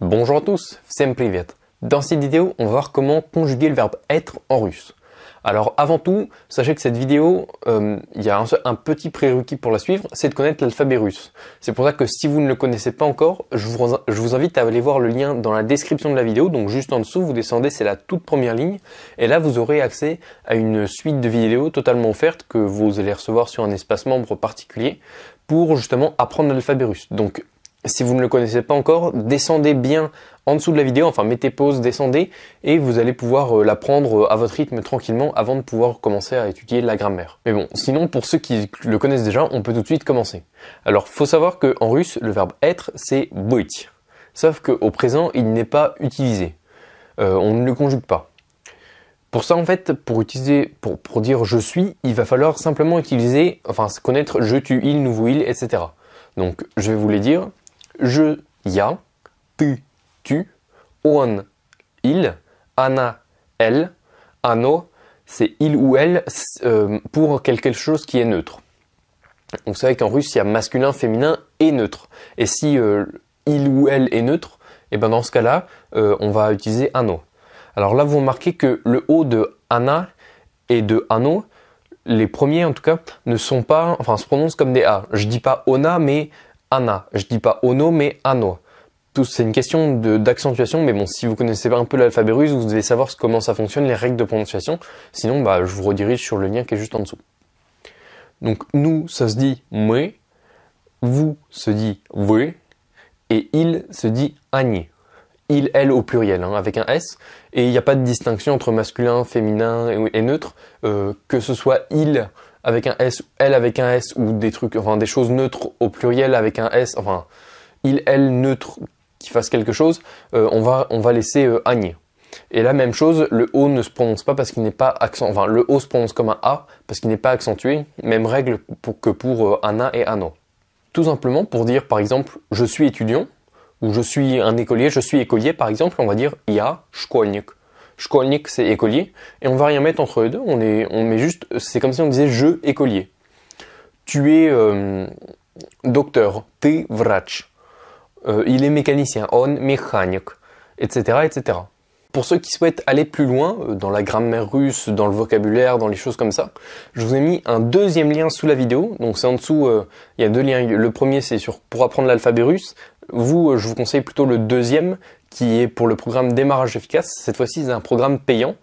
Bonjour à tous, всем привет. Dans cette vidéo, on va voir comment conjuguer le verbe être en russe. Alors avant tout, sachez que cette vidéo, euh, il y a un, petit prérequis pour la suivre, c'est de connaître l'alphabet russe. C'est pour ça que si vous ne le connaissez pas encore, je vous, je vous, invite à aller voir le lien dans la description de la vidéo, donc juste en dessous, vous descendez, c'est la toute première ligne, et là vous aurez accès à une suite de vidéos totalement offerte que vous allez recevoir sur un espace membre particulier pour justement apprendre l'alphabet russe. Donc si vous ne le connaissez pas encore, descendez bien en dessous de la vidéo, enfin mettez pause, descendez, et vous allez pouvoir euh, l'apprendre euh, à votre rythme tranquillement avant de pouvoir commencer à étudier la grammaire. Mais bon, sinon pour ceux qui le connaissent déjà, on peut tout de suite commencer. Alors faut savoir qu'en russe, le verbe être c'est быть. Sauf qu'au présent, il n'est pas utilisé. Euh, on ne le conjugue pas. Pour ça, en fait, pour utiliser, pour, dire je suis, il va falloir simplement utiliser, enfin connaître je, tu, il, nous, vous, il, etc. Donc je vais vous les dire je, Ya, Tu, tu, on, il, Ana, elle, Anno, c'est il ou elle euh, pour quelque chose qui est neutre. Vous savez qu'en russe, il y a masculin, féminin et neutre. Et si euh, il ou elle est neutre, et eh ben dans ce cas-là, euh, on va utiliser Anno. Alors là, vous remarquez que le O de Ana et de Anno, les premiers en tout cas, ne sont pas, enfin se prononcent comme des A. Je dis pas Ona, mais Anna. Je dis pas Ono, mais Ano. C'est une question d'accentuation, mais bon, si vous connaissez pas un peu l'alphabet russe, vous devez savoir comment ça fonctionne, les règles de prononciation. Sinon, bah, je vous redirige sur le lien qui est juste en dessous. Donc, nous, ça se dit me, vous se dit vous, et il se dit Annie il, elle au pluriel, hein, avec un S, et il n'y a pas de distinction entre masculin, féminin et neutre, euh, que ce soit il avec un S, L avec un S, ou des trucs, enfin des choses neutres au pluriel avec un S, enfin il, elle neutre qui fasse quelque chose, euh, on, va, on va laisser euh, agner. Et la même chose, le O ne se prononce pas parce qu'il n'est pas accent, enfin le O se prononce comme un A parce qu'il n'est pas accentué, même règle pour, que pour euh, Anna et Anno. Tout simplement pour dire par exemple je suis étudiant, ou je suis un écolier, je suis écolier par exemple, on va dire ya, szkolnik. Школьник, c'est écolier. Et on va rien mettre entre eux deux. On, est, on met juste, c'est comme si on disait je écolier. Tu es euh, docteur, T врач. Euh, il est mécanicien, on mécanique, etc., etc. Pour ceux qui souhaitent aller plus loin euh, dans la grammaire russe, dans le vocabulaire, dans les choses comme ça, je vous ai mis un deuxième lien sous la vidéo. Donc c'est en dessous, il y a deux liens. Le premier c'est sur pour apprendre l'alphabet russe. Vous, je vous conseille plutôt le deuxième qui est pour le programme démarrage efficace. Cette fois-ci, c'est un programme payant,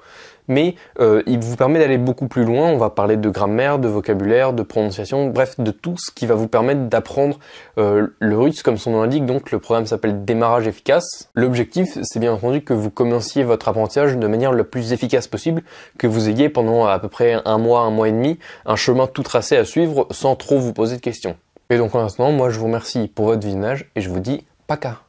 mais euh, il vous permet d'aller beaucoup plus loin. On va parler de grammaire, de vocabulaire, de prononciation, bref, de tout ce qui va vous permettre d'apprendre euh, le russe comme son nom l'indique. Donc le programme s'appelle démarrage efficace. L'objectif, c'est bien entendu que vous commenciez votre apprentissage de manière la plus efficace possible, que vous ayez pendant à peu près un mois, un mois et demi, un chemin tout tracé à suivre sans trop vous poser de questions. Et donc en attendant, moi je vous remercie pour votre visionnage et je vous dis paka